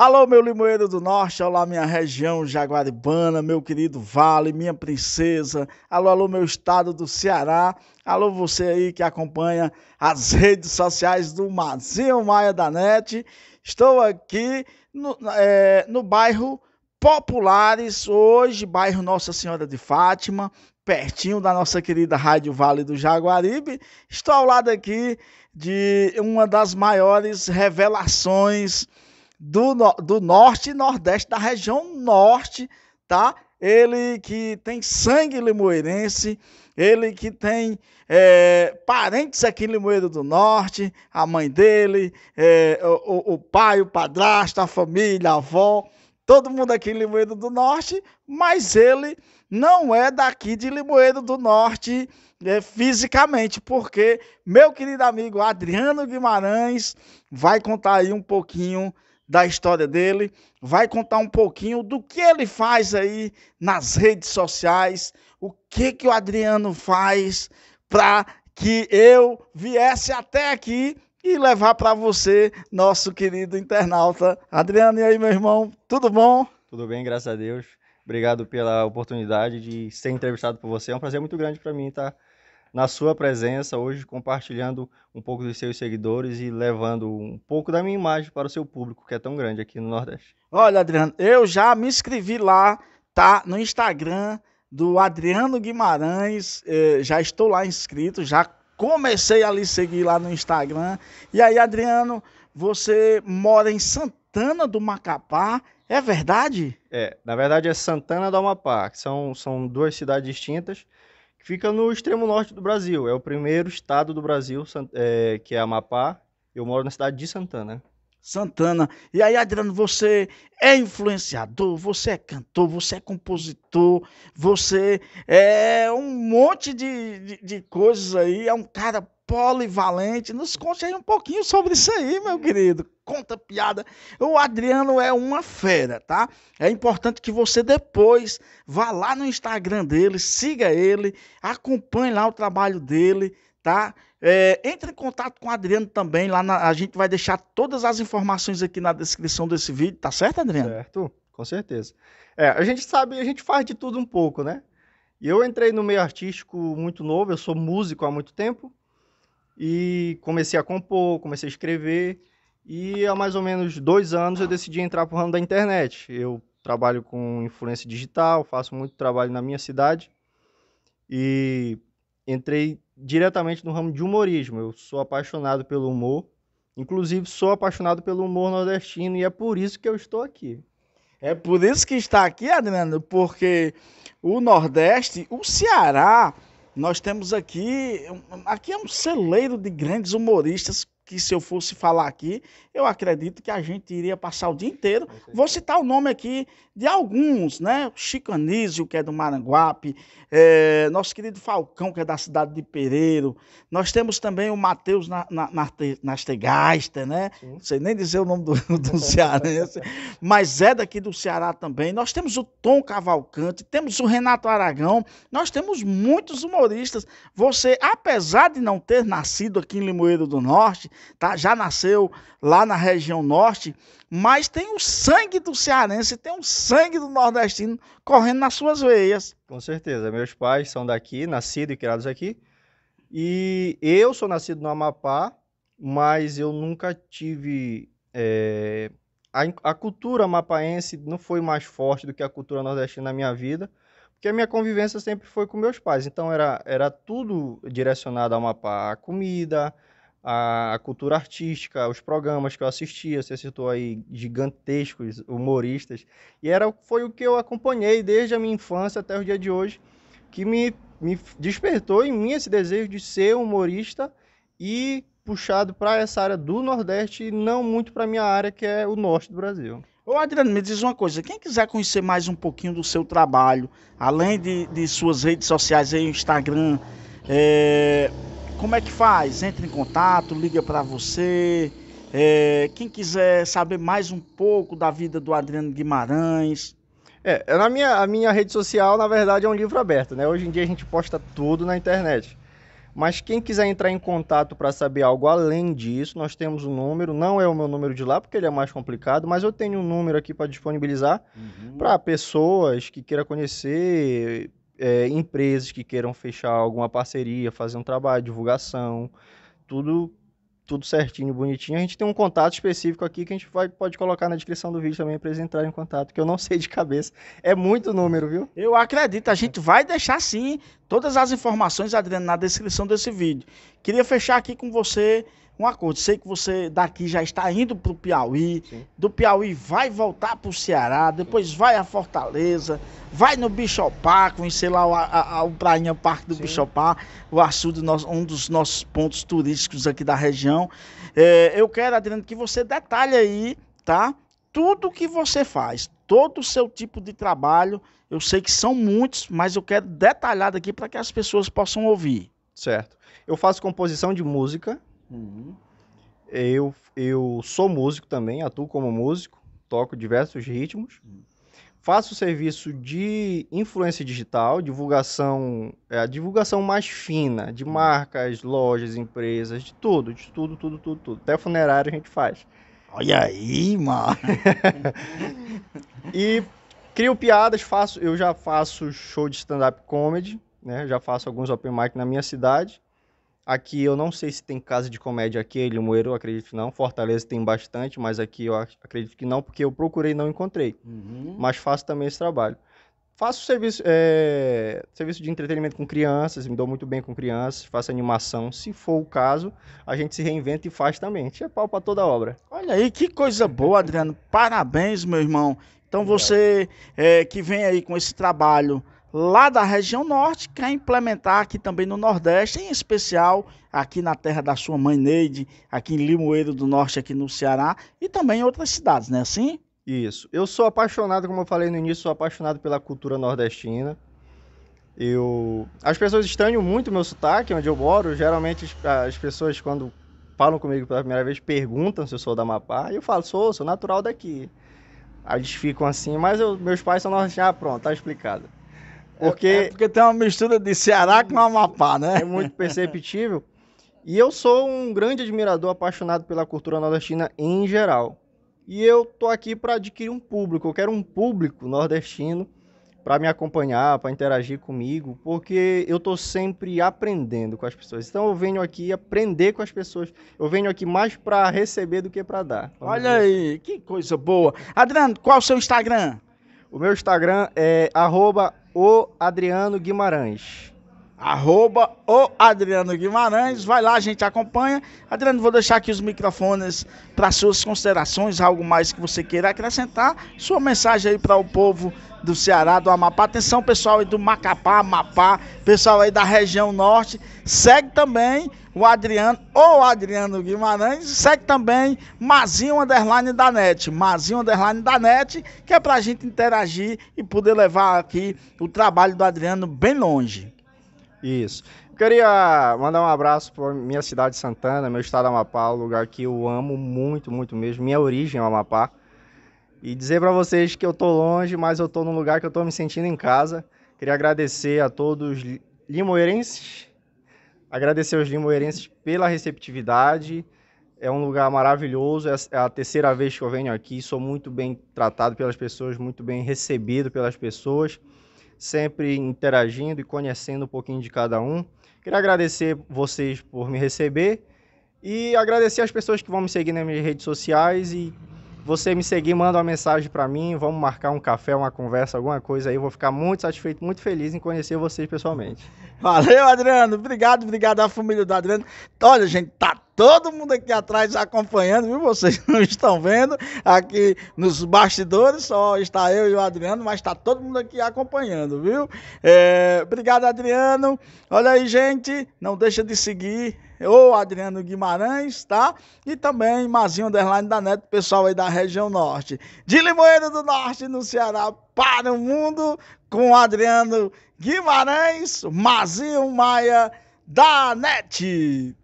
Alô, meu Limoeiro do Norte, alô, minha região jaguaribana, meu querido Vale, minha princesa, alô, alô, meu estado do Ceará, alô, você aí que acompanha as redes sociais do Mazinho Maia da NET. Estou aqui no, é, no bairro Populares, hoje, bairro Nossa Senhora de Fátima, pertinho da nossa querida Rádio Vale do Jaguaribe. Estou ao lado aqui de uma das maiores revelações do, do norte e nordeste, da região norte, tá? Ele que tem sangue limoeirense, ele que tem é, parentes aqui em Limoeiro do Norte, a mãe dele, é, o, o pai, o padrasto, a família, a avó, todo mundo aqui em Limoeiro do Norte, mas ele não é daqui de Limoeiro do Norte é, fisicamente, porque meu querido amigo Adriano Guimarães vai contar aí um pouquinho da história dele, vai contar um pouquinho do que ele faz aí nas redes sociais, o que que o Adriano faz para que eu viesse até aqui e levar para você, nosso querido internauta. Adriano, e aí, meu irmão, tudo bom? Tudo bem, graças a Deus. Obrigado pela oportunidade de ser entrevistado por você. É um prazer muito grande para mim estar na sua presença hoje, compartilhando um pouco dos seus seguidores e levando um pouco da minha imagem para o seu público, que é tão grande aqui no Nordeste. Olha, Adriano, eu já me inscrevi lá, tá? No Instagram do Adriano Guimarães, eh, já estou lá inscrito, já comecei a lhe seguir lá no Instagram. E aí, Adriano, você mora em Santana do Macapá, é verdade? É, na verdade é Santana do Amapá, que são, são duas cidades distintas. Fica no extremo norte do Brasil. É o primeiro estado do Brasil, é, que é Amapá. Eu moro na cidade de Santana. Santana. E aí, Adriano, você é influenciador, você é cantor, você é compositor, você é um monte de, de, de coisas aí. É um cara polivalente. Nos conte aí um pouquinho sobre isso aí, meu querido. Conta piada. O Adriano é uma fera, tá? É importante que você depois vá lá no Instagram dele, siga ele, acompanhe lá o trabalho dele, tá? É, entre em contato com o Adriano também. Lá na, a gente vai deixar todas as informações aqui na descrição desse vídeo, tá certo, Adriano? Certo, com certeza. É, a gente sabe, a gente faz de tudo um pouco, né? E eu entrei no meio artístico muito novo, eu sou músico há muito tempo, e comecei a compor, comecei a escrever. E há mais ou menos dois anos eu decidi entrar para o ramo da internet. Eu trabalho com influência digital, faço muito trabalho na minha cidade e entrei diretamente no ramo de humorismo. Eu sou apaixonado pelo humor, inclusive sou apaixonado pelo humor nordestino e é por isso que eu estou aqui. É por isso que está aqui, Adriano, porque o Nordeste, o Ceará, nós temos aqui, aqui é um celeiro de grandes humoristas que se eu fosse falar aqui, eu acredito que a gente iria passar o dia inteiro. Vou citar o nome aqui de alguns, né? Chicanísio, que é do Maranguape, é, nosso querido Falcão, que é da cidade de Pereiro. Nós temos também o Matheus na, na, na, Nastegasta, né? Não sei nem dizer o nome do, do cearense, mas é daqui do Ceará também. Nós temos o Tom Cavalcante, temos o Renato Aragão, nós temos muitos humoristas. Você, apesar de não ter nascido aqui em Limoeiro do Norte, tá? já nasceu lá na região norte, mas tem o sangue do cearense, tem o sangue do nordestino correndo nas suas veias. Com certeza. Meus pais são daqui, nascidos e criados aqui. E eu sou nascido no Amapá, mas eu nunca tive. É... A, a cultura amapaense não foi mais forte do que a cultura nordestina na minha vida porque a minha convivência sempre foi com meus pais. Então era, era tudo direcionado ao Amapá, a comida, a, cultura artística, os programas que eu assistia, você citou aí gigantescos humoristas, e era foi o que eu acompanhei desde a minha infância até o dia de hoje, que me, me despertou em mim esse desejo de ser humorista e puxado para essa área do Nordeste e não muito para minha área que é o Norte do Brasil. Ô Adriano, me diz uma coisa, quem quiser conhecer mais um pouquinho do seu trabalho, além de, de suas redes sociais aí, Instagram, é, como é que faz? Entre em contato, liga para você. É, quem quiser saber mais um pouco da vida do Adriano Guimarães. É, na minha, a minha rede social, na verdade, é um livro aberto, né? Hoje em dia a gente posta tudo na internet. Mas quem quiser entrar em contato para saber algo além disso, nós temos um número, não é o meu número de lá, porque ele é mais complicado, mas eu tenho um número aqui para disponibilizar uhum. para pessoas que queiram conhecer, é, empresas que queiram fechar alguma parceria, fazer um trabalho, divulgação, tudo tudo certinho, bonitinho. A gente tem um contato específico aqui que a gente vai, pode colocar na descrição do vídeo também para eles entrarem em contato, que eu não sei de cabeça. É muito número, viu? Eu acredito, a gente vai deixar sim todas as informações, Adriano, na descrição desse vídeo. Queria fechar aqui com você com acordo. Sei que você daqui já está indo para o Piauí, Sim. do Piauí vai voltar para o Ceará, depois Sim. vai a Fortaleza, vai no Bichopá, conhecer lá o, a, o Prainha Parque do Bichopá, o açude, um dos nossos pontos turísticos aqui da região. É, eu quero, Adriano, que você detalhe aí, tá? Tudo que você faz, todo o seu tipo de trabalho, eu sei que são muitos, mas eu quero detalhado aqui para que as pessoas possam ouvir. Certo. Eu faço composição de música, Uhum. Eu, eu sou músico também, atuo como músico, toco diversos ritmos. Uhum. Faço serviço de influência digital, divulgação, é, a divulgação mais fina de uhum. marcas, lojas, empresas, de tudo, de tudo, tudo, tudo, tudo. Até funerário a gente faz. Olha aí, mano. e crio piadas, faço, eu já faço show de stand-up comedy, né? Já faço alguns open mic na minha cidade. Aqui eu não sei se tem casa de comédia aqui, ele Moeiro, acredito que não. Fortaleza tem bastante, mas aqui eu acredito que não, porque eu procurei e não encontrei. Uhum. Mas faço também esse trabalho. Faço serviço, é, serviço de entretenimento com crianças, me dou muito bem com crianças, faço animação. Se for o caso, a gente se reinventa e faz também. A gente é pau pra toda obra. Olha aí, que coisa boa, Adriano. Parabéns, meu irmão. Então você é, que vem aí com esse trabalho lá da região norte, quer implementar aqui também no Nordeste, em especial aqui na terra da sua mãe Neide, aqui em Limoeiro do Norte, aqui no Ceará e também em outras cidades, né? Assim? Isso. Eu sou apaixonado, como eu falei no início, sou apaixonado pela cultura nordestina. Eu as pessoas estranham muito meu sotaque, onde eu moro. Geralmente as pessoas quando falam comigo pela primeira vez perguntam se eu sou da Amapá, e eu falo: "Sou, sou natural daqui". Aí eles ficam assim, mas eu, meus pais são nordestinos, ah, pronto, tá explicado. Porque... É, porque tem uma mistura de Ceará com Amapá, né? É muito perceptível. E eu sou um grande admirador, apaixonado pela cultura nordestina em geral. E eu tô aqui para adquirir um público. Eu quero um público nordestino para me acompanhar, para interagir comigo, porque eu tô sempre aprendendo com as pessoas. Então eu venho aqui aprender com as pessoas. Eu venho aqui mais para receber do que para dar. Olha aí, que coisa boa. Adriano, qual é o seu Instagram? O meu Instagram é arroba o Adriano Guimarães arroba o Adriano Guimarães. Vai lá, a gente acompanha. Adriano, vou deixar aqui os microfones para suas considerações, algo mais que você queira acrescentar. Sua mensagem aí para o povo do Ceará, do Amapá. Atenção, pessoal aí do Macapá, Amapá, pessoal aí da região norte. Segue também o Adriano ou Adriano Guimarães. Segue também Mazinho Underline da NET. Mazinho Underline da NET, que é para a gente interagir e poder levar aqui o trabalho do Adriano bem longe. Isso. queria mandar um abraço para minha cidade Santana, meu estado Amapá, um lugar que eu amo muito, muito mesmo. Minha origem é o Amapá. E dizer para vocês que eu tô longe, mas eu tô num lugar que eu tô me sentindo em casa. Queria agradecer a todos limoeirenses, agradecer aos limoeirenses pela receptividade. É um lugar maravilhoso, é, é a terceira vez que eu venho aqui, sou muito bem tratado pelas pessoas, muito bem recebido pelas pessoas sempre interagindo e conhecendo um pouquinho de cada um. Queria agradecer vocês por me receber e agradecer as pessoas que vão me seguir nas minhas redes sociais e você me seguir, manda uma mensagem para mim, vamos marcar um café, uma conversa, alguma coisa aí. Eu vou ficar muito satisfeito, muito feliz em conhecer vocês pessoalmente. Valeu, Adriano. Obrigado, obrigado à família do Adriano. Olha, gente, tá todo mundo aqui atrás acompanhando, viu? Vocês não estão vendo aqui nos bastidores, só está eu e o Adriano, mas está todo mundo aqui acompanhando, viu? É, obrigado, Adriano. Olha aí, gente, não deixa de seguir o Adriano Guimarães, tá? E também Mazinho Underline da Neto, pessoal aí da região norte. De Limoeiro do Norte, no Ceará, para o mundo, com Adriano Guimarães, Mazinho Maia da NET.